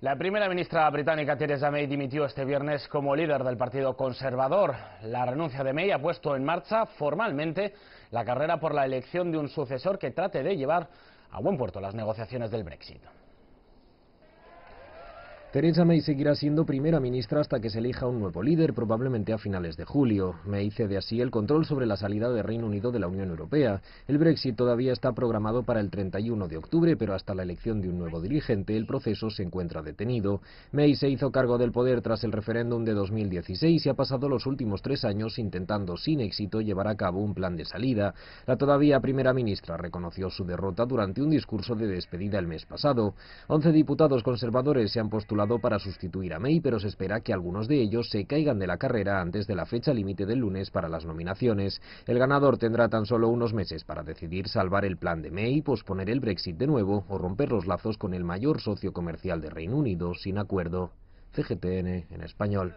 La primera ministra británica Theresa May dimitió este viernes como líder del Partido Conservador. La renuncia de May ha puesto en marcha formalmente la carrera por la elección de un sucesor que trate de llevar a buen puerto las negociaciones del Brexit. Theresa May seguirá siendo primera ministra hasta que se elija un nuevo líder, probablemente a finales de julio. May cede así el control sobre la salida del Reino Unido de la Unión Europea. El Brexit todavía está programado para el 31 de octubre, pero hasta la elección de un nuevo dirigente el proceso se encuentra detenido. May se hizo cargo del poder tras el referéndum de 2016 y ha pasado los últimos tres años intentando sin éxito llevar a cabo un plan de salida. La todavía primera ministra reconoció su derrota durante un discurso de despedida el mes pasado. Once diputados conservadores se han postulado para sustituir a May, pero se espera que algunos de ellos se caigan de la carrera antes de la fecha límite del lunes para las nominaciones. El ganador tendrá tan solo unos meses para decidir salvar el plan de May, posponer el Brexit de nuevo o romper los lazos con el mayor socio comercial de Reino Unido sin acuerdo. CGTN en español.